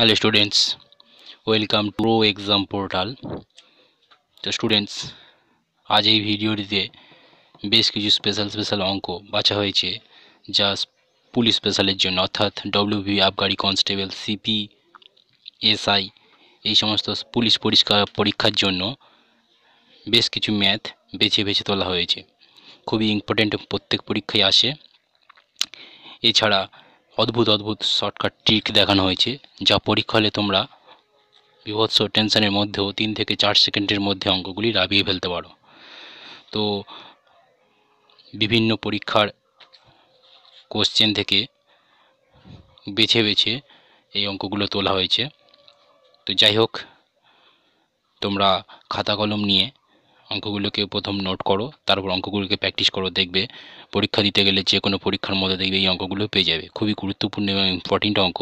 hello students welcome to pro exam portal তো students আজ এই ভিডিওটিতে বেশ কিছু স্পেশাল স্পেশাল অঙ্ক বাছা হয়েছে যা পুলিশ স্পেশালের জন্য অর্থাৎ ডব্লিউভি আবগারি কনস্টেবল সিপি এসআই এই সমস্ত পুলিশ পরিষ্কার পরীক্ষার জন্য বেশ কিছু ম্যাথ বেছে বেছে তোলা হয়েছে খুবই ইম্পর্ট্যান্ট প্রত্যেক পরীক্ষায় আসে এছাড়া অদ্ভুত অদ্ভুত শর্টকাট ট্রিক দেখানো হয়েছে যা পরীক্ষালে তোমরা বিভৎস টেনশনের মধ্যেও তিন থেকে চার সেকেন্ডের মধ্যে অঙ্কগুলি রাবিয়ে ফেলতে পারো তো বিভিন্ন পরীক্ষার কোশ্চেন থেকে বেছে বেছে এই অঙ্কগুলো তোলা হয়েছে তো যাই হোক তোমরা খাতা কলম নিয়ে অঙ্কগুলোকে প্রথম নোট করো তারপর অঙ্কগুলোকে প্র্যাকটিস করো দেখবে পরীক্ষা দিতে গেলে যে কোনো পরীক্ষার মধ্যে দেখবে এই অঙ্কগুলো পেয়ে যাবে খুবই গুরুত্বপূর্ণ এবং ইম্পর্টেন্ট অঙ্ক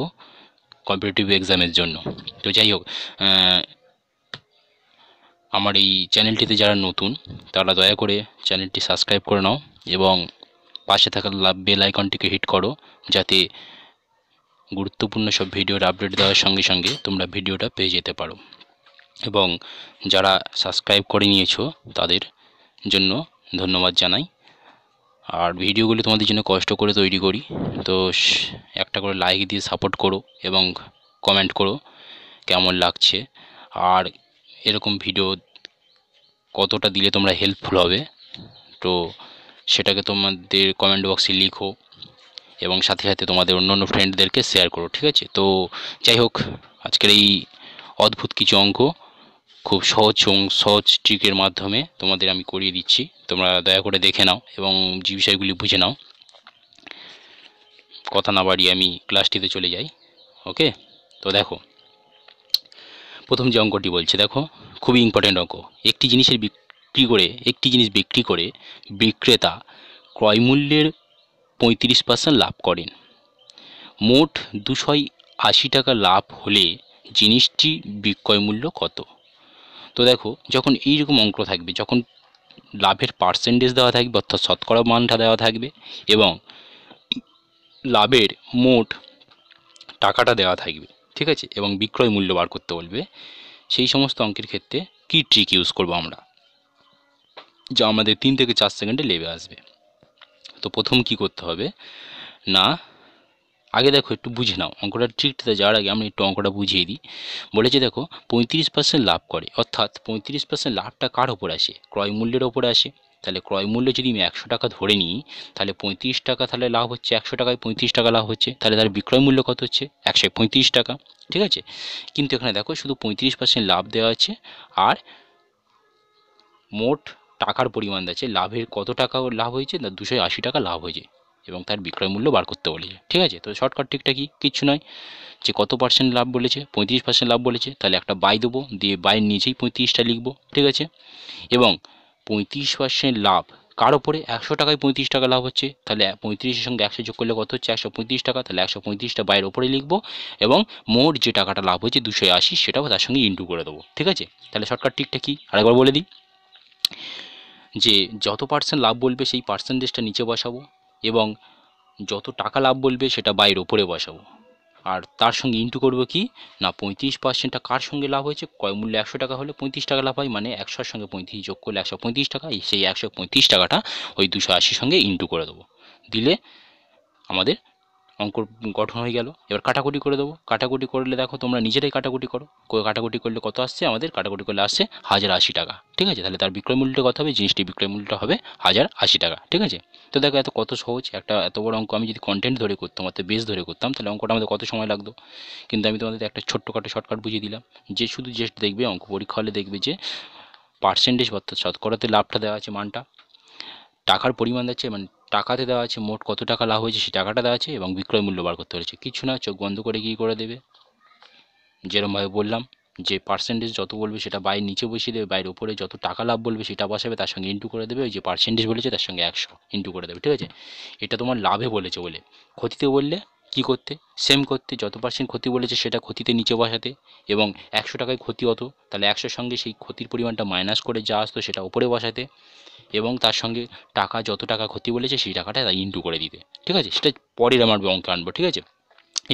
কম্পিটিটিভ এক্সামের জন্য তো যাই হোক আমার এই চ্যানেলটিতে যারা নতুন তারা দয়া করে চ্যানেলটি সাবস্ক্রাইব করে নাও এবং পাশে থাকা বেল আইকনটিকে হিট করো যাতে গুরুত্বপূর্ণ সব ভিডিওর আপডেট দেওয়ার সঙ্গে সঙ্গে তোমরা ভিডিওটা পেয়ে যেতে পারো এবং যারা সাবস্ক্রাইব করে নিয়েছো তাদের জন্য ধন্যবাদ জানাই আর ভিডিওগুলো তোমাদের জন্য কষ্ট করে তৈরি করি তো একটা করে লাইক দিয়ে সাপোর্ট করো এবং কমেন্ট করো কেমন লাগছে আর এরকম ভিডিও কতটা দিলে তোমরা হেল্পফুল হবে তো সেটাকে তোমাদের কমেন্ট বক্সে লিখো এবং সাথে সাথে তোমাদের অন্য অন্য ফ্রেন্ডদেরকে শেয়ার করো ঠিক আছে তো যাই হোক আজকের এই অদ্ভুত কিছু অঙ্ক খুব সহজ সহজ ট্রিকের মাধ্যমে তোমাদের আমি করিয়ে দিচ্ছি তোমরা দয়া করে দেখে নাও এবং যে বিষয়গুলি বুঝে নাও কথা না বাড়িয়ে আমি ক্লাসটিতে চলে যাই ওকে তো দেখো প্রথম যে অঙ্কটি বলছে দেখো খুবই ইম্পর্ট্যান্ট অঙ্ক একটি জিনিসের বিক্রি করে একটি জিনিস বিক্রি করে বিক্রেতা ক্রয়মূল্যের পঁয়ত্রিশ পার্সেন্ট লাভ করেন মোট দুশোয় আশি টাকা লাভ হলে জিনিসটি বিক্রয় মূল্য কত তো দেখো যখন এইরকম অঙ্ক থাকবে যখন লাভের পার্সেন্টেজ দেওয়া থাকবে অর্থাৎ শতকরা মানটা দেওয়া থাকবে এবং লাভের মোট টাকাটা দেওয়া থাকবে ঠিক আছে এবং বিক্রয় মূল্য বার করতে বলবে সেই সমস্ত অঙ্কের ক্ষেত্রে কি ট্রিক ইউজ করব আমরা যা আমাদের তিন থেকে চার সেকেন্ডে লেবে আসবে তো প্রথম কি করতে হবে না আগে দেখো একটু বুঝে নাও অঙ্কটা ঠিকটাতে যাওয়ার আগে আমি একটু অঙ্কটা বুঝিয়ে দিই বলেছে দেখো পঁয়ত্রিশ পার্সেন্ট লাভ করে অর্থাৎ পঁয়ত্রিশ পার্সেন্ট লাভটা কার ওপর আসে ক্রয় মূল্যের ওপরে আসে তাহলে ক্রয় মূল্য যদি আমি একশো টাকা ধরে নিই তাহলে পঁয়ত্রিশ টাকা তাহলে লাভ হচ্ছে একশো টাকায় পঁয়ত্রিশ টাকা লাভ হচ্ছে তাহলে তার বিক্রয় মূল্য কত হচ্ছে একশো পঁয়ত্রিশ টাকা ঠিক আছে কিন্তু এখানে দেখো শুধু পঁয়ত্রিশ পার্সেন্ট লাভ দেওয়া আছে আর মোট টাকার পরিমাণ আছে লাভের কত টাকা লাভ হয়েছে না দুশো আশি টাকা লাভ হয়েছে এবং তার বিক্রয় মূল্য বার করতে বলেছে ঠিক আছে তো শর্টকাট ঠিকটা কি কিচ্ছু নয় যে কত পার্সেন্ট লাভ বলেছে পঁয়ত্রিশ পার্সেন্ট লাভ বলেছে তাহলে একটা বাই দেবো দিয়ে বাইয়ের নিচেই পঁয়ত্রিশটা লিখবো ঠিক আছে এবং পঁয়ত্রিশ পার্সেন্ট লাভ কার ওপরে একশো টাকায় পঁয়ত্রিশ টাকা লাভ হচ্ছে তাহলে পঁয়ত্রিশের সঙ্গে একশো যোগ করলে কত হচ্ছে একশো পঁয়ত্রিশ টাকা তাহলে একশো পঁয়ত্রিশটা বাইয়ের ওপরে লিখবো এবং মোট যে টাকাটা লাভ হয়েছে দুশো আশি সেটাও তার সঙ্গে ইন্টু করে দেবো ঠিক আছে তাহলে শর্টকাট ঠিকটা কি আরেকবার বলে দিই যে যত পার্সেন্ট লাভ বলবে সেই পার্সেন্টেজটা নিচে বসাবো এবং যত টাকা লাভ বলবে সেটা বাইর ওপরে বসাবো আর তার সঙ্গে ইন্টু করবো কি না পঁয়ত্রিশ পার্সেন্টটা কার সঙ্গে লাভ হয়েছে কয় মূল্য একশো টাকা হলে পঁয়ত্রিশ টাকা লাভ হয় মানে একশোর সঙ্গে পঁয়ত্রিশ যোগ করলে একশো পঁয়ত্রিশ টাকা সেই একশো পঁয়ত্রিশ টাকাটা ওই দুশো আশির সঙ্গে ইন্টু করে দেবো দিলে আমাদের অঙ্ক গঠন হয়ে গেল এবার কাটাকুটি করে দেবো কাটাকুটি করলে দেখো তোমরা নিজেরাই কাটাকুটি করো কাটাকুটি করলে কত আসছে আমাদের কাটাকুটি করলে আসছে হাজার আশি টাকা ঠিক আছে তাহলে তার বিক্রয় মূল্যটা কত হবে জিনিসটি বিক্রয় মূল্যটা হবে হাজার আশি টাকা ঠিক আছে তো দেখো এত কত সহজ একটা এত বড় অঙ্ক আমি যদি কন্টেন্ট ধরে করতাম অর্থাৎ বেস ধরে করতাম তাহলে অঙ্কটা আমাদের কত সময় লাগতো কিন্তু আমি তোমাদের একটা ছোট্ট ছোট্টখাটো শর্টকাট বুঝিয়ে দিলাম যে শুধু জেস্ট দেখবে অঙ্ক পরীক্ষা হলে দেখবে যে পার্সেন্টেজ অর্থাৎ শতকরাতে লাভটা দেওয়া আছে মানটা টাকার পরিমাণ আছে মানে টাকাতে দেওয়া আছে মোট কত টাকা লাভ হয়েছে সেই টাকাটা দেওয়া আছে এবং বিক্রয় মূল্য বার করতে হয়েছে কিছু না চোখ বন্ধ করে কী করে দেবে যেরমভাবে বললাম যে পার্সেন্টেজ যত বলবে সেটা বাইর নিচে বসিয়ে দেবে বাইরের উপরে যত টাকা লাভ বলবে সেটা বসাবে তার সঙ্গে ইন্টু করে দেবে ওই যে পার্সেন্টেজ বলেছে তার সঙ্গে একশো ইন্টু করে দেবে ঠিক আছে এটা তোমার লাভে বলেছে বলে ক্ষতিতে বললে কি করতে সেম করতে যত পার্সেন্ট ক্ষতি বলেছে সেটা ক্ষতিতে নিচে বসাতে এবং একশো টাকায় ক্ষতি হতো তাহলে একশোর সঙ্গে সেই ক্ষতির পরিমাণটা মাইনাস করে যা আসতো সেটা ওপরে বসাতে এবং তার সঙ্গে টাকা যত টাকা ক্ষতি বলেছে সেই টাকাটা ইনটু করে দিতে ঠিক আছে সেটা পরের আমার অঙ্কে আনবো ঠিক আছে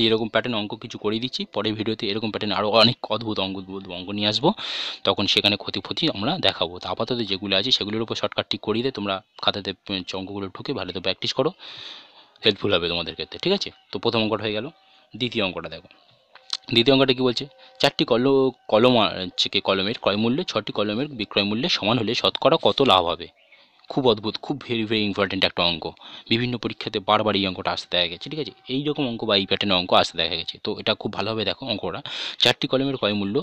এরকম প্যাটার্ন অঙ্ক কিছু করে দিচ্ছি পরের ভিডিওতে এরকম প্যাটার্ন আরও অনেক অদ্ভুত অঙ্কুদ্ভুত অঙ্ক নিয়ে আসবো তখন সেখানে ক্ষতি ফতি আমরা দেখাবো তো আপাতত যেগুলো আছে সেগুলোর উপর শর্টকাট ঠিক করিয়ে দিয়ে তোমরা খাতাতে অঙ্কগুলো ঢুকে ভালো তো প্র্যাকটিস করো হেল্পফুল হবে তোমাদের ক্ষেত্রে ঠিক আছে তো প্রথম অঙ্কটা হয়ে গেল দ্বিতীয় অঙ্কটা দেখো দ্বিতীয় অঙ্কটা কী বলছে চারটি কল কলম হচ্ছে কলমের ক্রয় মূল্যে ছটি কলমের বিক্রয় মূল্যে সমান হলে শতকরা কত লাভ হবে খুব অদ্ভুত খুব ভেরি ভেরি ইম্পর্টেন্ট একটা অঙ্ক বিভিন্ন পরীক্ষাতে বারবার এই অঙ্কটা আসতে দেখা গেছে ঠিক আছে এই রকম অঙ্ক বা এই প্যাটার্নের অঙ্ক আসতে দেখা গেছে তো এটা খুব ভালোভাবে দেখো অঙ্কটা চারটি কলমের ক্রয় মূল্য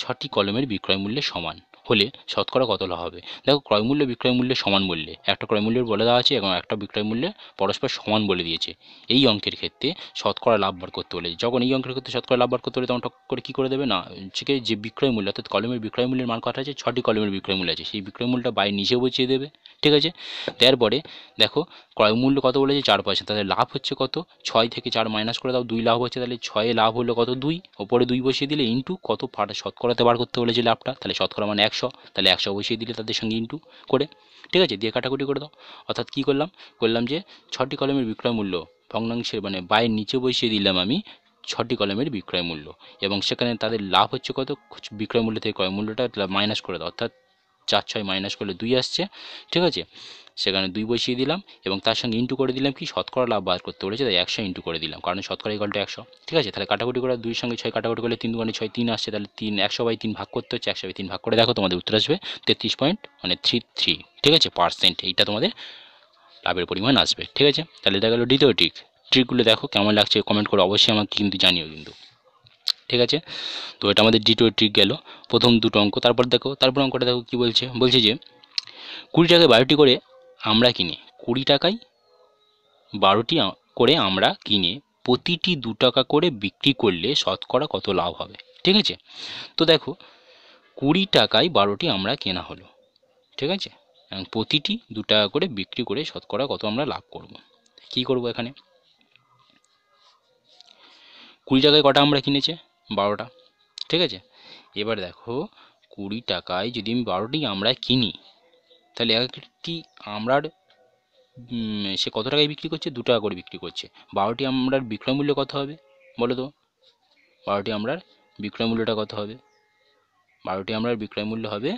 ছটি কলমের বিক্রয় মূল্যে সমান হলে শতকরা কত হবে দেখো ক্রয়মূল্য বিক্রয় মূল্যে সমান মূল্যে একটা ক্রয় মূল্যের বলে দেওয়া আছে এবং একটা বিক্রয় মূল্যে পরস্পর সমান বলে দিয়েছে এই অঙ্কের ক্ষেত্রে শতকরা লাভ বার করতে হলে যখন এই অঙ্কের ক্ষেত্রে শতকরা লাভ বার করতে হলে তখন টক করে কী করে দেবে না সেকে যে বিক্রয় মূল্য অর্থাৎ কলমের বিক্রয় মূল্যের মান কথা আছে ছটি কলমের বিক্রয় মূল্য আছে সেই বিক্রয় মূল্যটা বাইরে নিচে বসিয়ে দেবে ঠিক আছে তারপরে দেখো ক্রয় মূল্য কত বলেছে চার পয়সা তাহলে লাভ হচ্ছে কত ছয় থেকে চার মাইনাস করে দাও দুই লাভ হচ্ছে তাহলে ছয়ে লাভ হলো কত দুই ওপরে দুই বসিয়ে দিলে ইন্টু কত ফাটা শতকরাতে বার করতে বলেছে লাভটা তাহলে শতকরা মানে একশো তাহলে একশো বসিয়ে দিলে তাদের সঙ্গে ইন্টু করে ঠিক আছে দিয়ে কাটাকুটি করে দাও অর্থাৎ কী করলাম করলাম যে ছটি কলমের বিক্রয় মূল্য ভগ্নাংশের মানে বায়ের নিচে বসিয়ে দিলাম আমি ছটি কলমের বিক্রয় মূল্য এবং সেখানে তাদের লাভ হচ্ছে কত বিক্রয় মূল্য থেকে ক্রয় মূল্যটা মাইনাস করে দাও অর্থাৎ চার ছয় মাইনাস করলে দুই আসছে ঠিক আছে সেখানে দুই বসিয়ে দিলাম এবং তার সঙ্গে ইন্টু করে দিলাম কি শতকরা লাভ বার করতে বলেছে তাই একশো ইন্টু করে দিলাম কারণ শতকরা ইকলটা একশো ঠিক আছে তাহলে কাটাকুটি করে দুই সঙ্গে ছয় কাটাকুটি করলে তিন দুগুণে ছয় তিন আসছে তাহলে তিন একশো বাই তিন ভাগ করতে হচ্ছে একশো বাই তিন ভাগ করে দেখো তোমাদের উত্তর আসবে তেত্রিশ পয়েন্ট মানে থ্রি থ্রি ঠিক আছে পার্সেন্ট এইটা তোমাদের লাভের পরিমাণ আসবে ঠিক আছে তাহলে দেখা গেলো দ্বিতীয় ট্রিক ট্রিকগুলো দেখো কেমন লাগছে কমেন্ট করে অবশ্যই আমাকে কিন্তু জানিও কিন্তু ঠিক আছে তো এটা আমাদের ডি ট্রিক গেল প্রথম দুটো অঙ্ক তারপর দেখো তারপর অঙ্কটা দেখো কী বলছে বলছে যে কুড়ি টাকায় বারোটি করে আমরা কিনি কুড়ি টাকায় বারোটি করে আমরা কিনে প্রতিটি দু টাকা করে বিক্রি করলে শতকরা কত লাভ হবে ঠিক আছে তো দেখো কুড়ি টাকায় বারোটি আমরা কেনা হলো ঠিক আছে এবং প্রতিটি দু টাকা করে বিক্রি করে শতকরা কত আমরা লাভ করব কি করব এখানে কুড়ি টাকায় কটা আমরা কিনেছে বারোটা ঠিক আছে এবার দেখো কুড়ি টাকায় যদি আমি বারোটি আমরা কিনি তাহলে একটি আমরার সে কত টাকায় বিক্রি করছে দু টাকা করে বিক্রি করছে বারোটি আমরার বিক্রয় মূল্য কত হবে বলো তো বারোটি আমরার বিক্রয় মূল্যটা কত হবে বারোটি আমরার বিক্রয় মূল্য হবে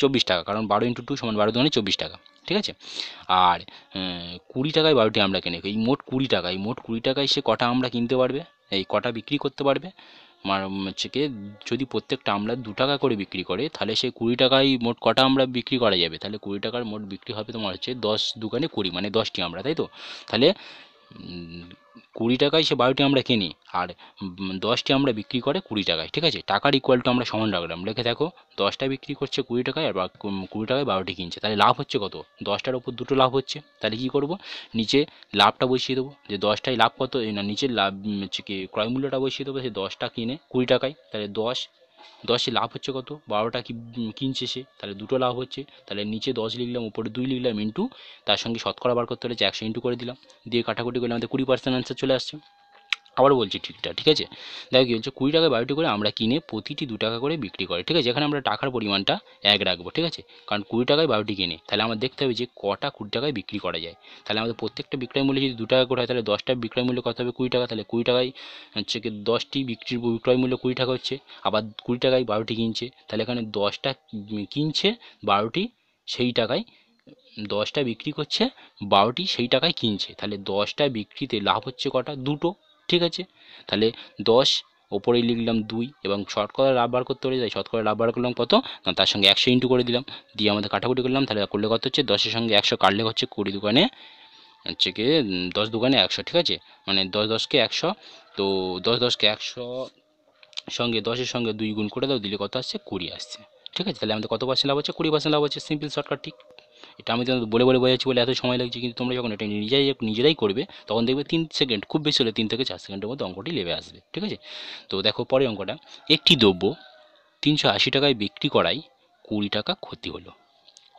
চব্বিশ টাকা কারণ বারো ইন্টু টু সমান বারো দুগুণে মানে চব্বিশ টাকা ঠিক আছে আর কুড়ি টাকায় বারোটি আমরা কেনে এই মোট কুড়ি টাকা এই মোট কুড়ি টাকায় সে কটা আমরা কিনতে পারবে এই কটা বিক্রি করতে পারবে হচ্ছে কি যদি প্রত্যেকটা আমরা দু টাকা করে বিক্রি করে তাহলে সে কুড়ি টাকায় মোট কটা আমরা বিক্রি করা যাবে তাহলে কুড়ি টাকার মোট বিক্রি হবে তোমার হচ্ছে দশ দোকানে কুড়ি মানে দশটি আমরা তাই তো তাহলে কুড়ি টাকায় সে বারোটি আমরা কিনি আর দশটি আমরা বিক্রি করে কুড়ি টাকায় ঠিক আছে টাকার ইকুয়াল টু আমরা সমান রাখলাম লেখে দেখো দশটা বিক্রি করছে কুড়ি টাকায় আর কুড়ি টাকায় বারোটি কিনছে তাহলে লাভ হচ্ছে কত দশটার ওপর দুটো লাভ হচ্ছে তাহলে কি করব নিচে লাভটা বসিয়ে দেবো যে দশটায় লাভ কত না নিচের লাভ হচ্ছে কি ক্রয় মূল্যটা বসিয়ে দেবো সে দশটা কিনে কুড়ি টাকায় তাহলে দশ দশে লাভ হচ্ছে কত বারোটা কিনছে সে তাহলে দুটো লাভ হচ্ছে তাহলে নিচে দশ লিখলাম উপরে দুই লিখলাম ইন্টু তার সঙ্গে শতকরা বার করতে হলে যে একশো ইন্টু করে দিলাম দিয়ে কাটাকুটি করলে আমাদের কুড়ি পার্সেন্ট অ্যান্সার চলে আসছে আবার বলছি ঠিকঠাক ঠিক আছে দেখো কী বলছে কুড়ি টাকায় বারোটি করে আমরা কিনে প্রতিটি দু টাকা করে বিক্রি করে ঠিক আছে এখানে আমরা টাকার পরিমাণটা এক রাখবো ঠিক আছে কারণ কুড়ি টাকায় বারোটি কিনে তাহলে আমাদের দেখতে হবে যে কটা কুড়ি টাকায় বিক্রি করা যায় তাহলে আমাদের প্রত্যেকটা বিক্রয় মূল্য যদি দু টাকা করে হয় তাহলে দশটা বিক্রয় মূল্য কত হবে কুড়ি টাকা তাহলে কুড়ি টাকায় হচ্ছে কি দশটি বিক্রির বিক্রয় মূল্য কুড়ি টাকা হচ্ছে আবার কুড়ি টাকায় বারোটি কিনছে তাহলে এখানে দশটা কিনছে বারোটি সেই টাকায় দশটা বিক্রি করছে বারোটি সেই টাকায় কিনছে তাহলে দশটা বিক্রিতে লাভ হচ্ছে কটা দুটো ঠিক আছে তাহলে দশ ওপরেই লিখলাম দুই এবং শর্টকরা রাবার করতে পারি তাই শর্টকরা রাবার করলাম কত না তার সঙ্গে একশো ইন্টু করে দিলাম দিয়ে আমাদের কাটাকুটি করলাম তাহলে করলে কত হচ্ছে দশের সঙ্গে একশো কাটলে হচ্ছে কুড়ি দোকানে হচ্ছে কি দশ দোকানে একশো ঠিক আছে মানে দশ দশকে একশো তো দশ দশকে একশো সঙ্গে দশের সঙ্গে দুই গুণ করে দাও দিলে কত আসছে কুড়ি আসছে ঠিক আছে তাহলে আমাদের কত পার্সেন্ট লাভ হচ্ছে কুড়ি পার্সেন্ট লাভ হচ্ছে সিম্পল শর্টকাট ঠিক এটা আমি তোমাদের বলে বলে বোঝাচ্ছি বলে এত সময় লাগছে কিন্তু তোমরা যখন এটা নিজেরাই নিজেরাই করবে তখন দেখবে তিন সেকেন্ড খুব বেশি হলে তিন থেকে চার সেকেন্ডের মধ্যে অঙ্কটি লেবে আসবে ঠিক আছে তো দেখো পরে অঙ্কটা একটি দ্রব্য তিনশো আশি টাকায় বিক্রি করায় কুড়ি টাকা ক্ষতি হলো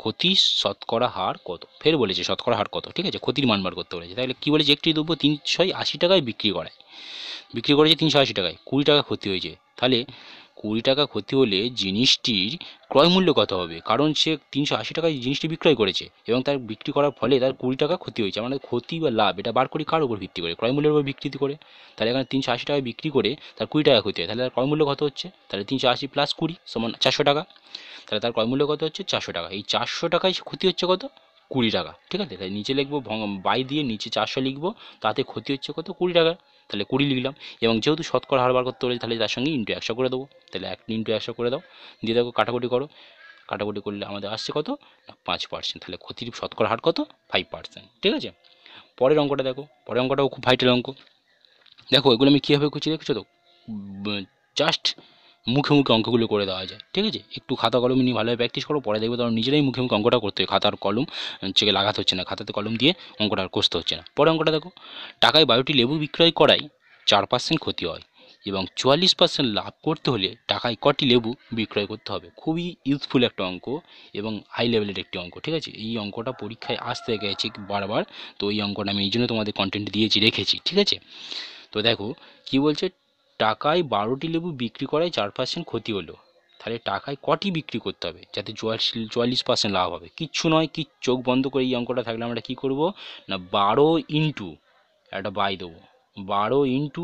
ক্ষতি শতকরা হার কত ফের বলেছে শতকরা হার কত ঠিক আছে ক্ষতির মানবার করতে বলেছে তাহলে কী বলেছে একটি দ্রব্য তিনশো আশি টাকায় বিক্রি করায় বিক্রি করেছে তিনশো আশি টাকায় কুড়ি টাকা ক্ষতি হয়েছে তাহলে কুড়ি টাকা ক্ষতি হলে জিনিসটির ক্রয়মূল্য কত হবে কারণ সে তিনশো আশি টাকায় জিনিসটি বিক্রয় করেছে এবং তার বিক্রি করার ফলে তার কুড়ি টাকা ক্ষতি হয়েছে মানে ক্ষতি বা লাভ এটা বার করি কার উপর ভিত্তি করে ক্রয়মূল্যের উপর বিক্রি করে তাহলে এখানে তিনশো আশি টাকায় বিক্রি করে তার কুড়ি টাকা ক্ষতি হয় তাহলে তার ক্রয়মূল্য কত হচ্ছে তাহলে তিনশো আশি প্লাস কুড়ি সমান চারশো টাকা তাহলে তার ক্রয়মূল্য কত হচ্ছে চারশো টাকা এই চারশো টাকায় ক্ষতি হচ্ছে কত কুড়ি টাকা ঠিক আছে তাই নিচে লিখবো বাই দিয়ে নিচে চারশো লিখবো তাতে ক্ষতি হচ্ছে কত কুড়ি টাকা তাহলে কুড়ি লিখলাম এবং যেহেতু শতকরা হার বার করতে পারি তাহলে তার সঙ্গে ইন্টু একশো করে দেবো তাহলে এক ইন্টু একশো করে দাও দিয়ে দেখো কাটাকুটি করো কাটাকুটি করলে আমাদের আসছে কত পাঁচ পার্সেন্ট তাহলে ক্ষতির শতকরা হার কত ফাইভ পার্সেন্ট ঠিক আছে পরের অঙ্কটা দেখো পরের অঙ্কটাও খুব ভাইটাল অঙ্ক দেখো এগুলো আমি কীভাবে করছি দেখছো তো জাস্ট মুখে মুখে অঙ্কগুলো করে দেওয়া যায় ঠিক আছে একটু খাতা কলম নিয়ে ভালোভাবে প্র্যাকটিস করো পরে দেখবে তোমার নিজেরাই মুখে মুখে অঙ্কটা করতে হবে খাতার কলম চেকে লাগাতে হচ্ছে না খাতাতে কলম দিয়ে অঙ্কটা আর কষতে হচ্ছে না পরে অঙ্কটা দেখো টাকায় বায়োটি লেবু বিক্রয় করায় চার পার্সেন্ট ক্ষতি হয় এবং চুয়াল্লিশ পার্সেন্ট লাভ করতে হলে টাকায় কটি লেবু বিক্রয় করতে হবে খুবই ইউজফুল একটা অঙ্ক এবং হাই লেভেলের একটি অঙ্ক ঠিক আছে এই অঙ্কটা পরীক্ষায় আসতে গেছে বারবার তো এই অঙ্কটা আমি এই জন্য তোমাদের কন্টেন্ট দিয়েছি রেখেছি ঠিক আছে তো দেখো কি বলছে টাকায় বারোটি লেবু বিক্রি করায় চার পার্সেন্ট ক্ষতি হলো তাহলে টাকায় কটি বিক্রি করতে হবে যাতে চুয়াল্লিশ পার্সেন্ট লাভ হবে কিচ্ছু নয় কি চোখ বন্ধ করে এই অঙ্কটা থাকলে আমরা কী করব না বারো ইন্টু একটা বাই দেবো বারো ইন্টু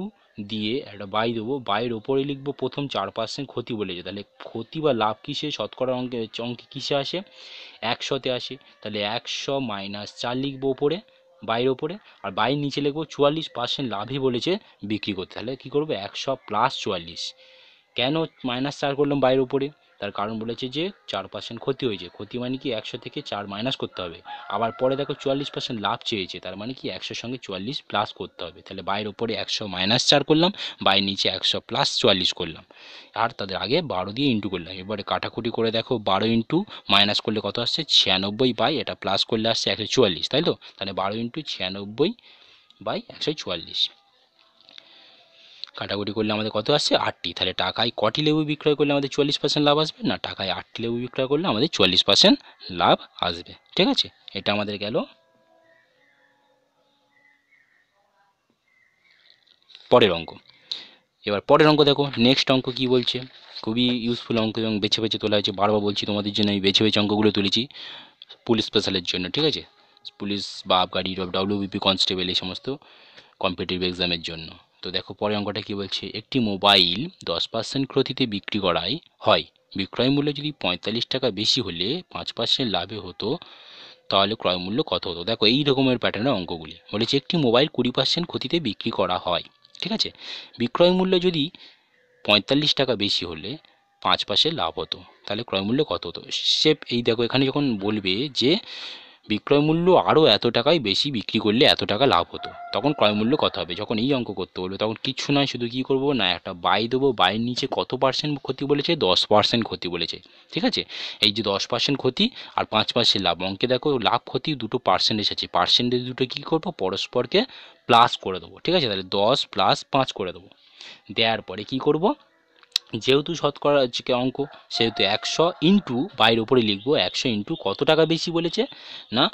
দিয়ে একটা বাই দেবো বাইয়ের ওপরে লিখবো প্রথম চার পার্সেন্ট ক্ষতি বলেছে তাহলে ক্ষতি বা লাভ কিসে শতকরা অঙ্কে অঙ্কে কিসে আসে একশোতে আসে তাহলে একশো মাইনাস চার লিখবো ওপরে বাইর ওপরে আর বাইর নিচে লিখবো চুয়াল্লিশ পার্সেন্ট লাভই বলেছে বিক্রি করতে তাহলে কী করবো একশো প্লাস চুয়াল্লিশ কেন মাইনাস চার করলাম বাইর ওপরে তার কারণ বলেছে যে চার পার্সেন্ট ক্ষতি হয়েছে ক্ষতি মানে কি একশো থেকে চার মাইনাস করতে হবে আবার পরে দেখো চুয়াল্লিশ পার্সেন্ট লাভ চেয়েছে তার মানে কি একশোর সঙ্গে চুয়াল্লিশ প্লাস করতে হবে তাহলে বাইয়ের ওপরে একশো মাইনাস চার করলাম বাইর নিচে একশো প্লাস চুয়াল্লিশ করলাম আর তাদের আগে বারো দিয়ে ইন্টু করলাম এবারে কাটাকুটি করে দেখো বারো ইন্টু মাইনাস করলে কত আসছে ছিয়ানব্বই বাই এটা প্লাস করলে আসছে একশো চুয়াল্লিশ তাই তো তাহলে বারো ইন্টু ছিয়ানব্বই বাই একশো চুয়াল্লিশ কাটাকুটি করলে আমাদের কত আসছে আটটি তাহলে টাকায় কটি লেবু বিক্রয় করলে আমাদের চুয়াল্লিশ পার্সেন্ট লাভ আসবে না টাকায় আটটি লেবু বিক্রয় করলে আমাদের চুয়াল্লিশ পার্সেন্ট লাভ আসবে ঠিক আছে এটা আমাদের গেল পরের অঙ্ক এবার পরের অঙ্ক দেখো নেক্সট অঙ্ক কি বলছে খুবই ইউজফুল অঙ্ক এবং বেছে বেছে তোলা হয়েছে বারবার বলছি তোমাদের জন্য আমি বেছে বেছে অঙ্কগুলো তুলেছি পুলিশ স্পেশালের জন্য ঠিক আছে পুলিশ বা আবগারি ডব্লিউবিপি কনস্টেবল এই সমস্ত কম্পিটিটিভ এক্সামের জন্য তো দেখো পরের অঙ্কটা কি বলছে একটি মোবাইল দশ পার্সেন্ট ক্ষতিতে বিক্রি করায় হয় বিক্রয় মূল্য যদি পঁয়তাল্লিশ টাকা বেশি হলে পাঁচ পার্সেন্ট লাভে হতো তাহলে ক্রয় মূল্য কত হতো দেখো এই রকমের প্যাটার্নের অঙ্কগুলি বলেছে একটি মোবাইল কুড়ি পার্সেন্ট ক্ষতিতে বিক্রি করা হয় ঠিক আছে বিক্রয় মূল্য যদি পঁয়তাল্লিশ টাকা বেশি হলে পাঁচ পাশে লাভ হতো তাহলে ক্রয় মূল্য কত হতো সে এই দেখো এখানে যখন বলবে যে বিক্রয় মূল্য আরও এত টাকায় বেশি বিক্রি করলে এত টাকা লাভ হতো তখন ক্রয় মূল্য কত হবে যখন এই অঙ্ক করতে বলবে তখন কিচ্ছু নয় শুধু কী করবো না একটা বাই দেবো বাইয়ের নিচে কত পার্সেন্ট ক্ষতি বলেছে দশ পার্সেন্ট ক্ষতি বলেছে ঠিক আছে এই যে দশ পার্সেন্ট ক্ষতি আর পাঁচ পার্সেন্ট লাভ অঙ্কে দেখো লাভ ক্ষতি দুটো পার্সেন্টেজ আছে পার্সেন্টেজ দুটো কী করবো পরস্পরকে প্লাস করে দেবো ঠিক আছে তাহলে দশ প্লাস পাঁচ করে দেবো দেওয়ার পরে কী করবো যেহেতু শতকরা হচ্ছে অঙ্ক সেহেতু একশো ইন্টু বাইর ওপরে লিখবো একশো ইন্টু কত টাকা বেশি বলেছে না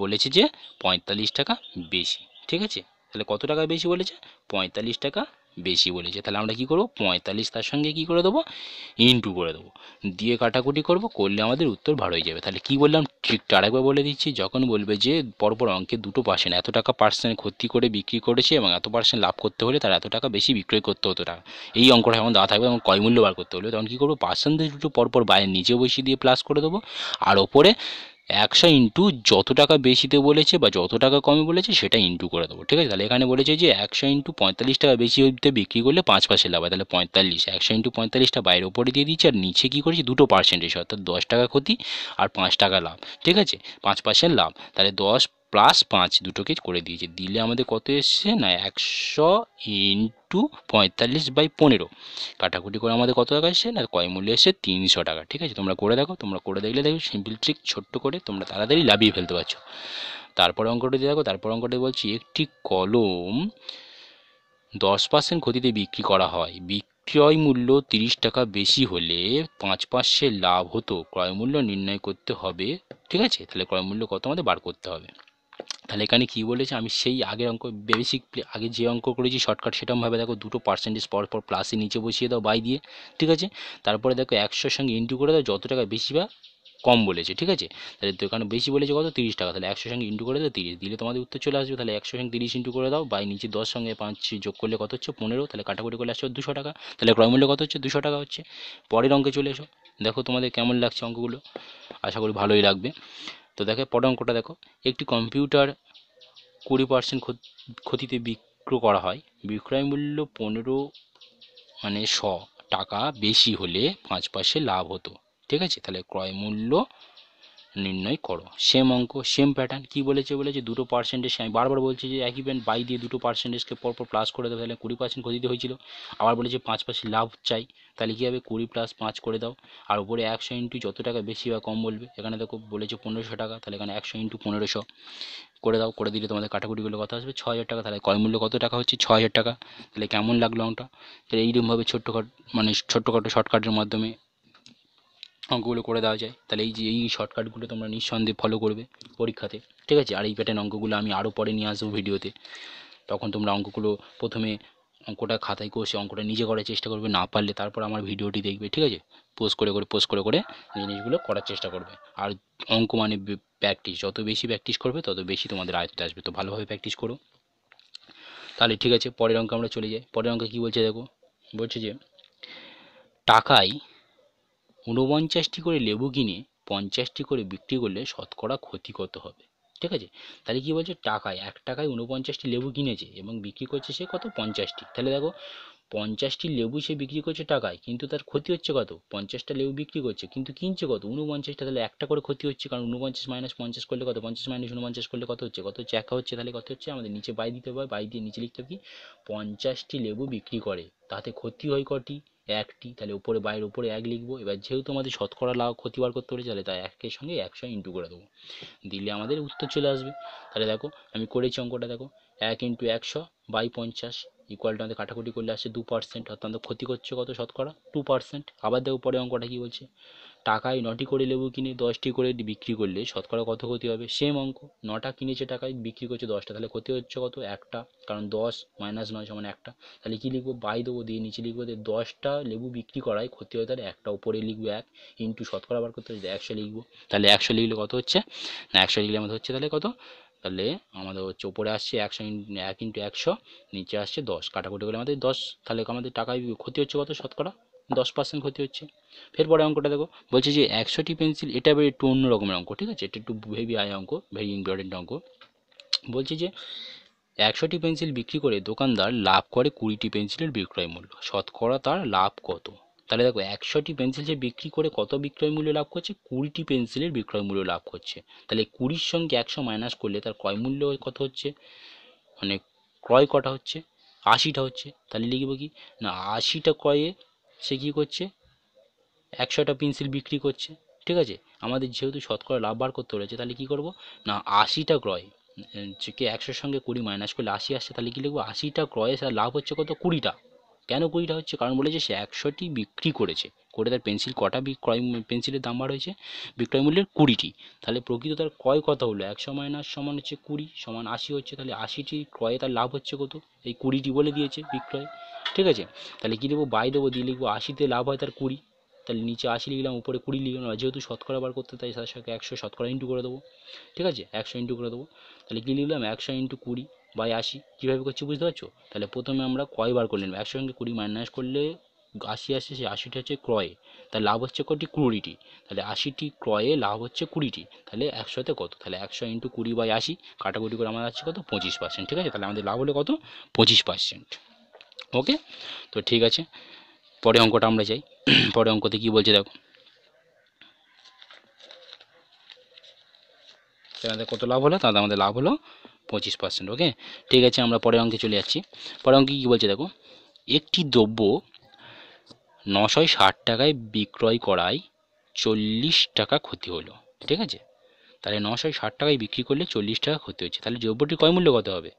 বলেছে যে পঁয়তাল্লিশ টাকা বেশি ঠিক আছে তাহলে কত টাকা বেশি বলেছে পঁয়তাল্লিশ টাকা বেশি বলেছে তাহলে আমরা কি করব পঁয়তাল্লিশ তার সঙ্গে কি করে দেবো ইনটু করে দেবো দিয়ে কাটাকুটি করব করলে আমাদের উত্তর ভালো হয়ে যাবে তাহলে কি বললাম ট্রিকটা আরেকবার বলে দিচ্ছি যখন বলবে যে পরপর অঙ্কে দুটো পার্সেন্ট এত টাকা পার্সেন্ট ক্ষতি করে বিক্রি করেছে এবং এত পার্সেন্ট লাভ করতে হলে তার এত টাকা বেশি বিক্রয় করতে হতো টাকা এই অঙ্কটা এখন দেওয়া থাকবে এবং কয় মূল্য বার করতে হলে তখন কী করবো পার্সেন্টেজ দুটো পরপর বাইরে নিচে বসিয়ে দিয়ে প্লাস করে দেবো আর ওপরে একশো ইন্টু যত টাকা বেশিতে বলেছে বা যত টাকা কমে বলেছে সেটা ইন্টু করে দেবো ঠিক আছে তাহলে এখানে বলেছে যে একশো ইন্টু পঁয়তাল্লিশ টাকা বেশিতে বিক্রি করলে পাঁচ পাশে লাভ হয় তাহলে পঁয়তাল্লিশ একশো ইন্টু পঁয়তাল্লিশটা বাইরে ওপরে দিয়ে দিচ্ছে আর নিচে কী করেছে দুটো পার্সেন্টেজ অর্থাৎ দশ টাকা ক্ষতি আর পাঁচ টাকা লাভ ঠিক আছে পাঁচ পার্সেন্ট লাভ তাহলে দশ প্লাস পাঁচ দুটোকে করে দিয়েছে দিলে আমাদের কত এসছে না একশো ইন্টু পঁয়তাল্লিশ বাই পনেরো কাটাকুটি করে আমাদের কত টাকা এসছে না কয় মূল্য এসছে তিনশো টাকা ঠিক আছে তোমরা করে দেখো তোমরা করে দেখলে দেখো সিম্পল ট্রিক ছোট্ট করে তোমরা তাড়াতাড়ি লাভিয়ে ফেলতে পারছো তারপর অঙ্কটা দিয়ে দেখো তারপর অঙ্কটা বলছি একটি কলম দশ পার্সেন্ট ক্ষতিতে বিক্রি করা হয় বিক্রয় মূল্য তিরিশ টাকা বেশি হলে পাঁচ পার্সেন্ট লাভ হতো ক্রয় মূল্য নির্ণয় করতে হবে ঠিক আছে তাহলে ক্রয় মূল্য কত আমাদের বার করতে হবে তাহলে এখানে কী বলেছে আমি সেই আগের অঙ্ক বেসিক আগে যে অঙ্ক করেছি শর্টকাট সেরকমভাবে দেখো দুটো পার্সেন্টেজ পর পর প্লাসে নিচে বসিয়ে দাও বাই দিয়ে ঠিক আছে তারপরে দেখো একশোর সঙ্গে ইন্টু করে দাও যত টাকা বেশি বা কম বলেছে ঠিক আছে তাহলে দোকানে বেশি বলেছে কত তিরিশ টাকা তাহলে একশো সঙ্গে ইন্টু করে দাও তিরিশ দিলে তোমাদের উত্তর চলে আসবে তাহলে একশো সঙ্গে তিরিশ ইন্টু করে দাও বাই নিচে দশ সঙ্গে পাঁচ যোগ করলে কত হচ্ছে পনেরো তাহলে কাটাকুটি করলে আসছে দুশো টাকা তাহলে ক্রয়মূল্য কত হচ্ছে দুশো টাকা হচ্ছে পরের অঙ্কে চলে এসো দেখো তোমাদের কেমন লাগছে অঙ্কগুলো আশা করি ভালোই লাগবে তো দেখো পরের অঙ্কটা দেখো একটি কম্পিউটার কুড়ি পার্সেন্ট ক্ষতিতে বিক্রয় করা হয় বিক্রয় মূল্য পনেরো মানে শ টাকা বেশি হলে পাঁচ পাশে লাভ হতো ঠিক আছে তাহলে ক্রয় মূল্য নির্ণয় করো সেম অঙ্ক সেম প্যাটার্ন কী বলেছে বলেছে দুটো পার্সেন্টেজ আমি বারবার বলছি যে একই ব্যান্ড বাই দিয়ে দুটো পার্সেন্টেজকে পরপর প্লাস করে দেবো তাহলে কুড়ি পার্সেন্ট ক্ষতি হয়েছিল আবার বলেছে পাঁচ পার্সেন্ট লাভ চাই তাহলে কী হবে কুড়ি প্লাস পাঁচ করে দাও আর উপরে একশো ইন্টু যত টাকা বেশি বা কম বলবে এখানে দেখো বলেছে পনেরোশো টাকা তাহলে এখানে একশো ইন্টু পনেরোশো করে দাও করে দিলে তোমাদের কাটাকুটিগুলো কথা আসবে ছ হাজার টাকা তাহলে কয় মূল্য কত টাকা হচ্ছে ছ হাজার টাকা তাহলে কেমন লাগলো অঙ্কটা তাহলে এইরকমভাবে ছোট্টখাট মানে ছোট্টখাটো শর্টকাটের মাধ্যমে অঙ্কগুলো করে দেওয়া যায় তাহলে এই যে এই শর্টকাটগুলো তোমরা নিঃসন্দেহে ফলো করবে পরীক্ষাতে ঠিক আছে আর এই প্যাটার্ন অঙ্কগুলো আমি আরও পরে নিয়ে আসবো ভিডিওতে তখন তোমরা অঙ্কগুলো প্রথমে অঙ্কটা খাতায় কষে অঙ্কটা নিজে করার চেষ্টা করবে না পারলে তারপর আমার ভিডিওটি দেখবে ঠিক আছে পোস্ট করে করে পোস্ট করে করে জিনিসগুলো করার চেষ্টা করবে আর অঙ্ক মানে প্র্যাকটিস যত বেশি প্র্যাকটিস করবে তত বেশি তোমাদের আয়ত্তে আসবে তো ভালোভাবে প্র্যাকটিস করো তাহলে ঠিক আছে পরের অঙ্কে আমরা চলে যাই পরের অঙ্কে কী বলছে দেখো বলছে যে টাকায় ঊনপঞ্চাশটি করে লেবু কিনে পঞ্চাশটি করে বিক্রি করলে শতকরা ক্ষতি কত হবে ঠিক আছে তাহলে কী বলছে টাকায় এক টাকায় ঊনপঞ্চাশটি লেবু কিনেছে এবং বিক্রি করছে সে কত পঞ্চাশটি তাহলে দেখো পঞ্চাশটি লেবু সে বিক্রি করছে টাকায় কিন্তু তার ক্ষতি হচ্ছে কত পঞ্চাশটা লেবু বিক্রি করছে কিন্তু কিনছে কত ঊনপঞ্চাশটা তাহলে একটা করে ক্ষতি হচ্ছে কারণ ঊনপঞ্চাশ মাইনাস পঞ্চাশ করলে কত পঞ্চাশ মাইনাস ঊনপঞ্চাশ করলে কত হচ্ছে কত হচ্ছে একা হচ্ছে তাহলে কত হচ্ছে আমাদের নিচে বাই দিতে হবে বাই দিয়ে নিচে লিখতে হবে কি পঞ্চাশটি লেবু বিক্রি করে তাতে ক্ষতি হয় কটি একটি তাহলে ওপরে বাইরের উপরে এক লিখবো এবার যেহেতু আমাদের শতকরা লাভ ক্ষতি বার করতে পারি তাহলে তাই একের সঙ্গে একশো ইন্টু করে দেবো দিলে আমাদের উত্তর চলে আসবে তাহলে দেখো আমি করেছি অঙ্কটা দেখো এক ইন্টু একশো বাই পঞ্চাশ ইকুয়াল আমাদের কাটাকুটি করলে আসছে দু পার্সেন্ট অর্থাৎ আমাদের ক্ষতি করছে কত শতকরা টু পার্সেন্ট আবার দেখো পরে অঙ্কটা কী বলছে টাকায় নটি করে লেবু কিনে দশটি করে বিক্রি করলে শতকরা কত ক্ষতি হবে সেম অঙ্ক নটা কিনেছে টাকায় বিক্রি করছে দশটা তাহলে ক্ষতি হচ্ছে কত একটা কারণ দশ মাইনাস নয় সমান একটা তাহলে কী লিখবো বাই দেবো দিয়ে নিচে লিখবো দশটা লেবু বিক্রি করায় ক্ষতি হয় তাহলে একটা ওপরে লিখবো এক ইন্টু শতকরা বার করতে হচ্ছে একশো লিখবো তাহলে একশো লিখলে কত হচ্ছে না একশো লিখলে আমাদের হচ্ছে তাহলে কত তাহলে আমাদের হচ্ছে ওপরে আসছে একশো এক ইন্টু একশো নিচে আসছে দশ কাটাকুটি করে আমাদের দশ তাহলে আমাদের টাকায় ক্ষতি হচ্ছে কত শতকরা দশ পার্সেন্ট ক্ষতি হচ্ছে ফের পরে অঙ্কটা দেখো বলছে যে একশোটি পেন্সিল এটা একটু অন্য রকমের অঙ্ক ঠিক আছে এটা একটু ভেবি আয় অঙ্ক ভেরি ইম্পর্টেন্ট অঙ্ক বলছে যে একশোটি পেন্সিল বিক্রি করে দোকানদার লাভ করে কুড়িটি পেন্সিলের বিক্রয় মূল্য শতকরা তার লাভ কত তাহলে দেখো একশোটি পেন্সিল সে বিক্রি করে কত বিক্রয় মূল্য লাভ করছে কুড়িটি পেন্সিলের বিক্রয় মূল্য লাভ করছে তাহলে কুড়ির সঙ্গে একশো মাইনাস করলে তার ক্রয় মূল্য কত হচ্ছে মানে ক্রয় কটা হচ্ছে আশিটা হচ্ছে তাহলে লিখব কি না আশিটা ক্রয়ে সে কী করছে একশোটা পেন্সিল বিক্রি করছে ঠিক আছে আমাদের যেহেতু শতকরা লাভ বার করতে রয়েছে তাহলে কী করবো না আশিটা ক্রয় কে একশোর সঙ্গে কুড়ি মাইনাস করলে আশি আসছে তাহলে কী লিখবো আশিটা ক্রয়ে সে লাভ হচ্ছে কত কুড়িটা কেন কুড়িটা হচ্ছে কারণ বলেছে সে একশোটি বিক্রি করেছে করে তার পেন্সিল কটা বিক্রয় পেন্সিলের দাম বার হয়েছে বিক্রয় মূল্যের কুড়িটি তাহলে প্রকৃত তার ক্রয় কত হলো একশো মাইনাস সমান হচ্ছে কুড়ি সমান আশি হচ্ছে তাহলে আশিটি ক্রয়ে তার লাভ হচ্ছে কত এই কুড়িটি বলে দিয়েছে বিক্রয় ঠিক আছে তাহলে কী দেবো বাই দেবো দিয়ে লিখবো আশিতে লাভ হয় তার কুড়ি তাহলে নিচে আশি লিখলাম উপরে কুড়ি লিখলাম যেহেতু শতকরা বার করতে তাই তার সাথে একশো শতকরা ইন্টু করে দেবো ঠিক আছে একশো ইন্টু করে দেবো তাহলে কী লিখলাম একশো ইন্টু কুড়ি বাই আশি কীভাবে করছি বুঝতে পারছো তাহলে প্রথমে আমরা ক্রয় বার করে নেব একসঙ্গে কুড়ি মাইনাস করলে আশি আসে সেই আশিটি হচ্ছে ক্রয়ে তার লাভ হচ্ছে কটি কুড়িটি তাহলে আশিটি ক্রয়ে লাভ হচ্ছে কুড়িটি তাহলে একশোতে কত তাহলে একশো ইন্টু কুড়ি বাই আশি কাটাকুটি করে আমাদের আছে কত পঁচিশ পার্সেন্ট ঠিক আছে তাহলে আমাদের লাভ হলে কত পঁচিশ পার্সেন্ট ওকে তো ঠিক আছে পরে অঙ্কটা আমরা চাই পরে অঙ্কতে কি বলছে দেখো তাহলে কত লাভ হলো তাহলে আমাদের লাভ হলো পঁচিশ পার্সেন্ট ওকে ঠিক আছে আমরা পরের অঙ্কে চলে যাচ্ছি পরের অঙ্কে কী বলছে দেখো একটি দ্রব্য নশয় ষাট টাকায় বিক্রয় করায় চল্লিশ টাকা ক্ষতি হলো ঠিক আছে তাহলে নশয় ষাট টাকায় বিক্রি করলে চল্লিশ টাকা ক্ষতি হচ্ছে তাহলে দ্রব্যটির কয় মূল্য কত হবে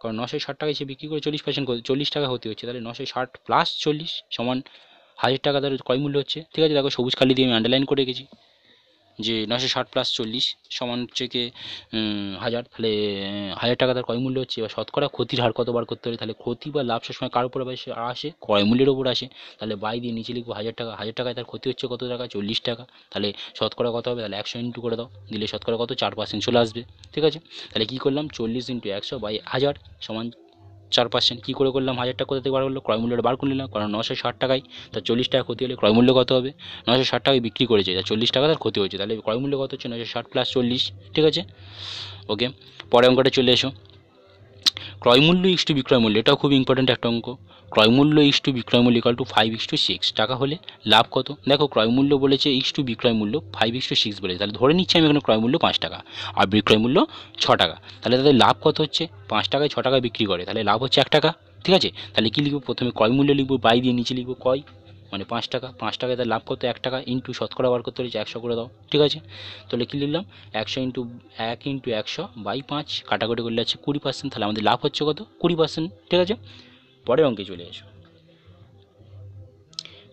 কারণ নশয় ষাট টাকায় সে বিক্রি করে চল্লিশ পার্সেন্ট চল্লিশ টাকা ক্ষতি হচ্ছে তাহলে নশয় ষাট প্লাস চল্লিশ সমান হাজার টাকা তার কয় মূল্য হচ্ছে ঠিক আছে দেখো সবুজ খালি দিয়ে আমি আন্ডারলাইন করে গেছি যে নশো ষাট প্লাস চল্লিশ সমান হচ্ছে কি হাজার তাহলে হাজার টাকা তার ক্রয় মূল্য হচ্ছে বা শতকরা ক্ষতির হার কত বার করতে পারে তাহলে ক্ষতি বা লাভ সবসময় কার উপর আসে ক্রয় মূল্যের ওপর আসে তাহলে বাই দিয়ে নিচে লিখবো হাজার টাকা হাজার টাকায় তার ক্ষতি হচ্ছে কত টাকা চল্লিশ টাকা তাহলে শতকরা কত হবে তাহলে একশো ইন্টু করে দাও দিলে শতকরা কত চার পার্সেন্ট চলে আসবে ঠিক আছে তাহলে কী করলাম চল্লিশ ইন্টু একশো বাই হাজার সমান চার পার্সেন্ট কী করে করলাম হাজার টাকা কোথা থেকে বার করলো ক্রয় মূল্যটা বার করে নিলাম কারণ নশো ষাট টাকায় তার চল্লিশ টাকা ক্ষতি হলে মূল্য কত হবে নশো ষাট টাকায় বিক্রি করেছে তার চল্লিশ টাকা তার ক্ষতি হয়েছে তাহলে মূল্য কত হচ্ছে নশো ষাট প্লাস চল্লিশ ঠিক আছে ওকে পরে অঙ্কটা চলে এসো ক্রয়মূল্য ইস টু বিক্রয়মূল্য এটাও খুব ইম্পর্ট্যান্ট একটা অঙ্ক ক্রয়মূল্য ইস টু মূল্য equal to five is to six টাকা হলে লাভ কত দেখো ক্রয়মূল্য বলেছে ইস টু বিক্রয়মূল্য ফাইভ ইস টু সিক্স বলেছে তাহলে ধরে নিচ্ছি আমি এখানে ক্রয়মূল্য পাঁচ টাকা আর বিক্রয়মূল্য ছ টাকা তাহলে তাদের লাভ কত হচ্ছে পাঁচ টাকায় ছ টাকা বিক্রি করে তাহলে লাভ হচ্ছে এক টাকা ঠিক আছে তাহলে কী লিখবো প্রথমে ক্রয়মূল্য লিখবো বাই দিয়ে নিচে লিখবো ক্রয় মানে পাঁচ টাকা পাঁচ টাকা তার লাভ করতে এক টাকা ইন্টু শতকরা বার করতে হয়েছে একশো করে দাও ঠিক আছে তাহলে কী লিখলাম একশো ইন্টু এক ইন্টু একশো বাই পাঁচ কাটাকাটি করলে আছে কুড়ি পার্সেন্ট তাহলে আমাদের লাভ হচ্ছে কত কুড়ি পার্সেন্ট ঠিক আছে পরের অঙ্কে চলে এসো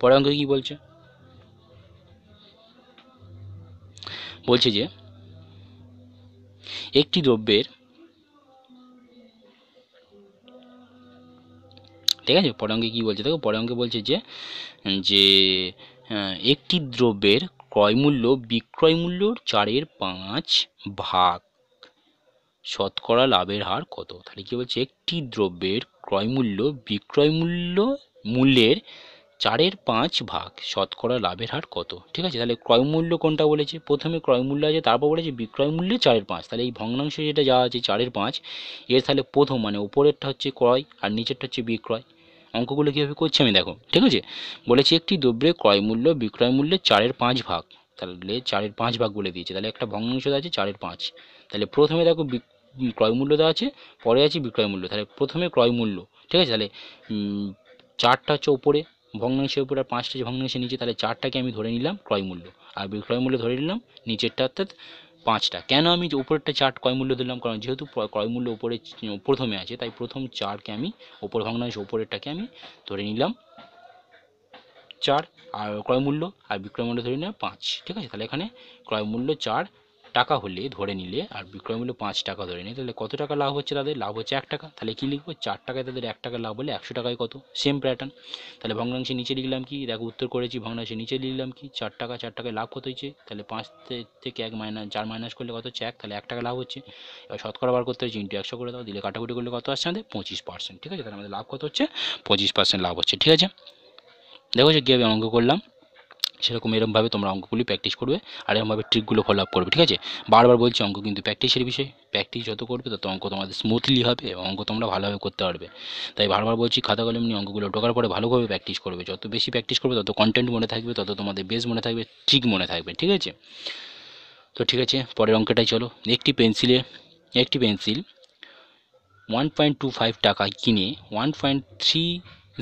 পরের অঙ্কে কী বলছে বলছে যে একটি দ্রব্যের ঠিক আছে পরে অঙ্কে কী বলছে দেখো পরে অঙ্কে বলছে যে যে একটি দ্রব্যের ক্রয়মূল্য বিক্রয় মূল্যর চারের পাঁচ ভাগ শতকরা লাভের হার কত তাহলে কী বলছে একটি দ্রব্যের ক্রয়মূল্য বিক্রয় মূল্য মূল্যের চারের পাঁচ ভাগ শতকরা লাভের হার কত ঠিক আছে তাহলে ক্রয়মূল্য কোনটা বলেছে প্রথমে ক্রয়মূল্য আছে তারপর বলেছে বিক্রয় মূল্য চারের পাঁচ তাহলে এই ভগ্নাংশ যেটা যা আছে চারের পাঁচ এর তাহলে প্রথম মানে উপরেরটা হচ্ছে ক্রয় আর নিচেরটা হচ্ছে বিক্রয় অঙ্কগুলো কীভাবে করছি আমি দেখো ঠিক আছে বলেছি একটি দ্রব্যের ক্রয় মূল্য বিক্রয় মূল্যের চারের পাঁচ ভাগ তাহলে চারের পাঁচ ভাগ বলে দিয়েছে তাহলে একটা ভগ্নাংশ আছে চারের পাঁচ তাহলে প্রথমে দেখো ক্রয় মূল্য দেওয়া আছে পরে আছে বিক্রয় মূল্য তাহলে প্রথমে ক্রয় মূল্য ঠিক আছে তাহলে চারটা হচ্ছে ওপরে ভগ্নাংশের উপরে আর পাঁচটা যে ভগ্নাংশের নিচে তাহলে চারটাকে আমি ধরে নিলাম ক্রয় মূল্য আর বিক্রয় মূল্য ধরে নিলাম নিচেরটা অর্থাৎ পাঁচটা কেন আমি যে উপরেরটা চার্ট ক্রয় মূল্য দিলাম কারণ যেহেতু কয় মূল্য উপরে প্রথমে আছে তাই প্রথম চারকে আমি ওপর হয়েছে ওপরেরটাকে আমি ধরে নিলাম চার আর ক্রয় মূল্য আর বিক্রয় মূল্য ধরে নিলাম পাঁচ ঠিক আছে তাহলে এখানে ক্রয় মূল্য চার টাকা হলে ধরে নিলে আর বিক্রয় মূল্য পাঁচ টাকা ধরে নিলে তাহলে কত টাকা লাভ হচ্ছে তাদের লাভ হচ্ছে এক টাকা তাহলে কী লিখবো চার টাকায় তাদের এক টাকা লাভ হলে একশো টাকায় কত সেম প্যাটার্ন তাহলে ভগ্নাংশে নিচে লিখলাম কি দেখো উত্তর করেছি ভগ্নাংশে নিচে লিখলাম কি চার টাকা চার টাকায় লাভ কত হচ্ছে তাহলে পাঁচ থেকে এক মাইনাস চার মাইনাস করলে কত হচ্ছে এক তাহলে এক টাকা লাভ হচ্ছে এবার শতকরা বার করতে হচ্ছে ইন্টু একশো করে দাও দিলে কাটাকুটি করলে কত আসছে আমাদের পঁচিশ পার্সেন্ট ঠিক আছে তাহলে আমাদের লাভ কত হচ্ছে পঁচিশ পার্সেন্ট লাভ হচ্ছে ঠিক আছে দেখো যে কীভাবে অঙ্ক করলাম সেরকম এরমভাবে তোমরা অঙ্কগুলি প্র্যাকটিস করবে আর এরমভাবে ট্রিকগুলো ফলো আপ করবে ঠিক আছে বারবার বলছি অঙ্ক কিন্তু প্র্যাকটিসের বিষয় প্র্যাকটিস যত করবে তত অঙ্ক তোমাদের স্মুথলি হবে এবং অঙ্ক তোমরা ভালোভাবে করতে পারবে তাই বারবার বলছি খাতা কলম নিয়ে অঙ্কগুলো ঢোকার পরে ভালোভাবে প্র্যাকটিস করবে যত বেশি প্র্যাকটিস করবে তত কন্টেন্ট মনে থাকবে তত তোমাদের বেস মনে থাকবে ট্রিক মনে থাকবে ঠিক আছে তো ঠিক আছে পরের অঙ্কটাই চলো একটি পেন্সিলে একটি পেন্সিল ওয়ান পয়েন্ট টু ফাইভ টাকায় কিনে ওয়ান পয়েন্ট থ্রি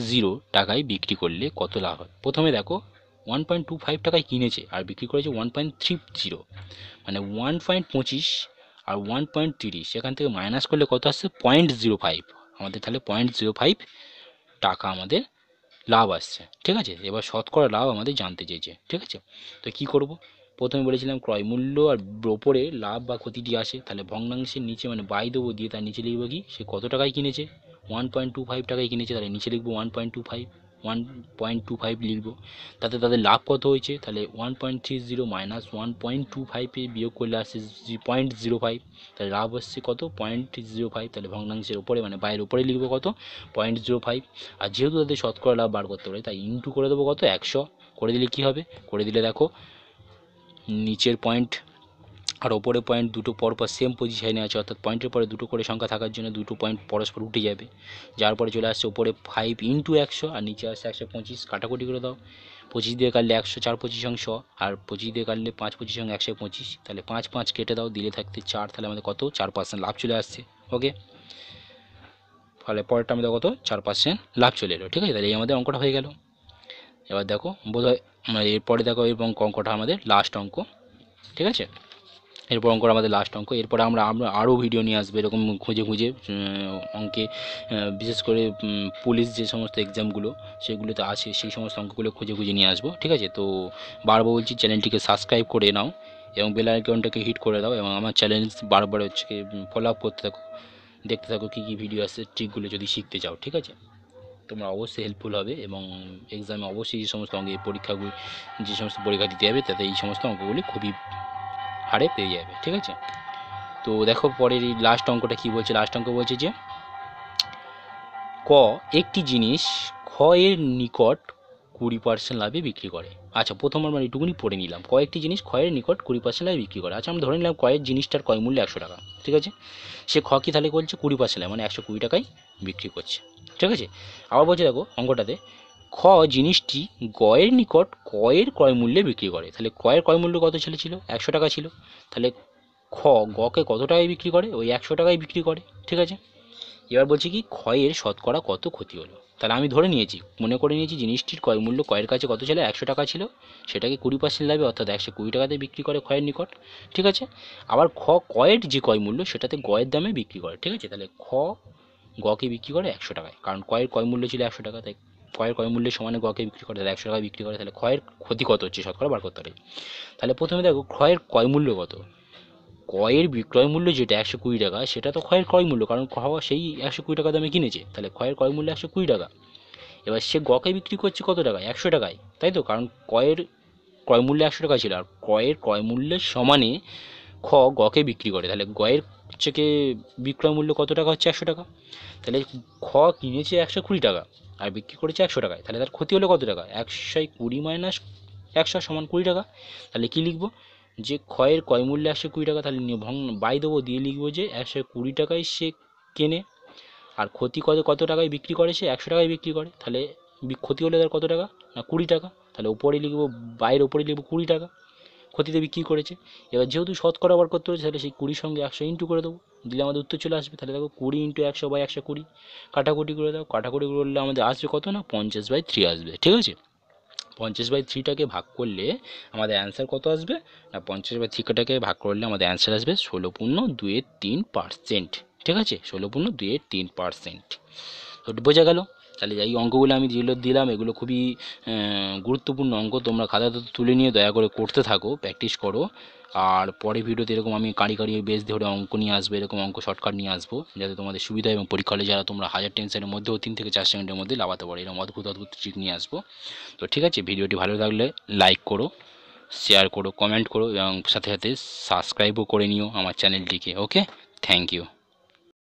জিরো টাকায় বিক্রি করলে কত লাভ হয় প্রথমে দেখো ওয়ান পয়েন্ট টু ফাইভ টাকায় কিনেছে আর বিক্রি করেছে ওয়ান পয়েন্ট থ্রি জিরো মানে ওয়ান পয়েন্ট পঁচিশ আর ওয়ান পয়েন্ট তিরিশ সেখান থেকে মাইনাস করলে কত আসছে পয়েন্ট জিরো ফাইভ আমাদের তাহলে পয়েন্ট জিরো ফাইভ টাকা আমাদের লাভ আসছে ঠিক আছে এবার শতকরা লাভ আমাদের জানতে চেয়েছে ঠিক আছে তো কি করব প্রথমে বলেছিলাম ক্রয় মূল্য আর ওপরে লাভ বা ক্ষতিটি আসে তাহলে ভগ্নাংশের নিচে মানে বাই দেবো দিয়ে তার নিচে লিখবো কি সে কত টাকায় কিনেছে ওয়ান পয়েন্ট টু ফাইভ টাকায় কিনেছে তাহলে নিচে লিখবো one point two five one point two five লিখব তাতে তাদের লাভ কত হয়েছে তাহলে one point three zero minus one point two ফাইভে বিয়োগ করলে আসছে পয়েন্ট জিরো ফাইভ তাহলে লাভ হচ্ছে কত পয়েন্ট জিরো ফাইভ তাহলে ভগ্নাংশের উপরে মানে বাইরের উপরে লিখবো কত পয়েন্ট জিরো ফাইভ আর যেহেতু তাদের শতকরা লাভ বার করতে পারে তাই ইনটু করে দেবো কত একশো করে দিলে কি হবে করে দিলে দেখো নিচের পয়েন্ট আর ওপরে পয়েন্ট দুটো পরপর সেম পজিশনে আছে অর্থাৎ পয়েন্টের পরে দুটো করে সংখ্যা থাকার জন্য দুটো পয়েন্ট পরস্পর উঠে যাবে যার পরে চলে আসছে ওপরে ফাইভ ইন্টু একশো আর নিচে আসছে একশো পঁচিশ কাটাকুটি করে দাও পঁচিশ দিয়ে কাটলে একশো চার পঁচিশ অংশ আর পঁচিশ দিয়ে কাটলে পাঁচ পঁচিশ অংশ একশো পঁচিশ তাহলে পাঁচ পাঁচ কেটে দাও দিলে থাকতে চার তাহলে আমাদের কত চার পার্সেন্ট লাভ চলে আসছে ওকে ফলে পরেরটা আমাদের কত চার পার্সেন্ট লাভ চলে এলো ঠিক আছে তাহলে এই আমাদের অঙ্কটা হয়ে গেল এবার দেখো বোধ হয় মানে এরপরে দেখো এবং অঙ্কটা আমাদের লাস্ট অঙ্ক ঠিক আছে এরপর অঙ্ক আমাদের লাস্ট অঙ্ক এরপর আমরা আরও ভিডিও নিয়ে আসবো এরকম খুঁজে খুঁজে অঙ্কে বিশেষ করে পুলিশ যে সমস্ত এক্সামগুলো সেগুলোতে আছে সেই সমস্ত অঙ্কগুলো খুঁজে খুঁজে নিয়ে আসবো ঠিক আছে তো বারবার বলছি চ্যানেলটিকে সাবস্ক্রাইব করে নাও এবং বেল আইকনটাকে হিট করে দাও এবং আমার চ্যানেল বারবার হচ্ছে ফলো আপ করতে থাকো দেখতে থাকো কী কী ভিডিও আসছে ট্রিকগুলো যদি শিখতে চাও ঠিক আছে তোমরা অবশ্যই হেল্পফুল হবে এবং এক্সামে অবশ্যই যে সমস্ত অঙ্গে পরীক্ষাগুলি যে সমস্ত পরীক্ষা দিতে হবে তাতে এই সমস্ত অঙ্কগুলি খুবই হারে পেয়ে যাবে ঠিক আছে তো দেখো পরের এই লাস্ট অঙ্কটা কি বলছে লাস্ট অঙ্ক বলছে যে ক একটি জিনিস খ এর নিকট কুড়ি পার্সেন্ট লাভে বিক্রি করে আচ্ছা প্রথম আমরা এটুকুনি পড়ে নিলাম কয়েকটি জিনিস খয়ের নিকট কুড়ি পার্সেন্ট লাভে বিক্রি করে আচ্ছা আমরা ধরে নিলাম কয়েক জিনিসটার কয় মূল্য একশো টাকা ঠিক আছে সে খ কি তাহলে বলছে কুড়ি পার্সেন্ট মানে একশো কুড়ি টাকায় বিক্রি করছে ঠিক আছে আবার বলছে দেখো অঙ্কটাতে খ জিনিসটি গয়ের নিকট কয়ের ক্রয় মূল্যে বিক্রি করে তাহলে কয়ের ক্রয় মূল্য কত ছিল ছিল একশো টাকা ছিল তাহলে খ গকে কত টাকায় বিক্রি করে ওই একশো টাকায় বিক্রি করে ঠিক আছে এবার বলছি কি ক্ষয়ের শতকরা কত ক্ষতি হলো তাহলে আমি ধরে নিয়েছি মনে করে নিয়েছি জিনিসটির ক্রয় মূল্য কয়ের কাছে কত ছিল একশো টাকা ছিল সেটাকে কুড়ি পার্সেন্ট লাভে অর্থাৎ একশো কুড়ি টাকাতে বিক্রি করে ক্ষয়ের নিকট ঠিক আছে আবার খ কয়ের যে ক্রয় মূল্য সেটাতে গয়ের দামে বিক্রি করে ঠিক আছে তাহলে খ গকে বিক্রি করে একশো টাকায় কারণ কয়ের ক্রয় মূল্য ছিল একশো টাকা তাই ক্রয়ের ক্রয় মূল্যের সমানে গকে বিক্রি করে তাহলে একশো টাকায় বিক্রি করে তাহলে ক্ষয়ের ক্ষতি কত হচ্ছে শতকরা বার করতে পারে তাহলে প্রথমে দেখো ক্ষয়ের ক্রয় মূল্য কত ক্রয়ের বিক্রয় মূল্য যেটা একশো কুড়ি টাকা সেটা তো ক্ষয়ের ক্রয় মূল্য কারণ খাওয়া সেই একশো কুড়ি টাকা দামে কিনেছে তাহলে ক্ষয়ের ক্রয় মূল্য একশো কুড়ি টাকা এবার সে গকে বিক্রি করছে কত টাকায় একশো টাকায় তাই তো কারণ ক্রয়ের ক্রয় মূল্য একশো টাকা ছিল আর ক্রয়ের ক্রয় মূল্যের সমানে খ গকে বিক্রি করে তাহলে গয়ের হচ্ছে বিক্রয় মূল্য কত টাকা হচ্ছে একশো টাকা তাহলে খ কিনেছে একশো কুড়ি টাকা আর বিক্রি করেছে একশো টাকায় তাহলে তার ক্ষতি হলো কত টাকা একশোয় কুড়ি মাইনাস একশো সমান কুড়ি টাকা তাহলে কী লিখবো যে ক্ষয়ের ক্রয় মূল্যে একশো কুড়ি টাকা তাহলে ভং বাই দেবো দিয়ে লিখবো যে একশো কুড়ি টাকায় সে কেনে আর ক্ষতি কত কত টাকায় বিক্রি করে সে একশো টাকায় বিক্রি করে তাহলে ক্ষতি হলে তার কত টাকা না কুড়ি টাকা তাহলে ওপরে লিখবো বাইয়ের ওপরে লিখবো কুড়ি টাকা দেবী কী করেছে এবার যেহেতু শতকরা বার করতে হয়েছে তাহলে সেই কুড়ির সঙ্গে একশো ইন্টু করে দেবো দিলে আমাদের উত্তর চলে আসবে তাহলে দেখো কুড়ি ইন্টু একশো বাই একশো কুড়ি কাটাকুটি করে দাও কাটাকুটি করলে আমাদের আসবে কত না পঞ্চাশ বাই থ্রি আসবে ঠিক আছে পঞ্চাশ বাই থ্রিটাকে ভাগ করলে আমাদের অ্যান্সার কত আসবে না পঞ্চাশ বাই থ্রিটাকে ভাগ করলে আমাদের অ্যান্সার আসবে ষোলো পূর্ণ দুয়ের তিন পার্সেন্ট ঠিক আছে ষোলো পূর্ণ দুয়ের তিন পার্সেন্ট বোঝা গেল তাহলে এই অঙ্কগুলো আমি যেগুলো দিলাম এগুলো খুবই গুরুত্বপূর্ণ অঙ্ক তোমরা খাতা তুলে নিয়ে দয়া করে করতে থাকো প্র্যাকটিস করো আর পরে ভিডিওতে এরকম আমি কাঁড়ি কারি বেস ধরে অঙ্ক নিয়ে আসবো এরকম অঙ্ক শর্টকাট নিয়ে আসবো যাতে তোমাদের সুবিধা এবং পরীক্ষা হলে যারা তোমরা হাজার টেনশনের মধ্যেও তিন থেকে চার সেকেন্ডের মধ্যে লাগাতে পারো এরকম অদ্ভুত অদ্ভুত ট্রিক নিয়ে আসবো তো ঠিক আছে ভিডিওটি ভালো লাগলে লাইক করো শেয়ার করো কমেন্ট করো এবং সাথে সাথে সাবস্ক্রাইবও করে নিও আমার চ্যানেলটিকে ওকে থ্যাংক ইউ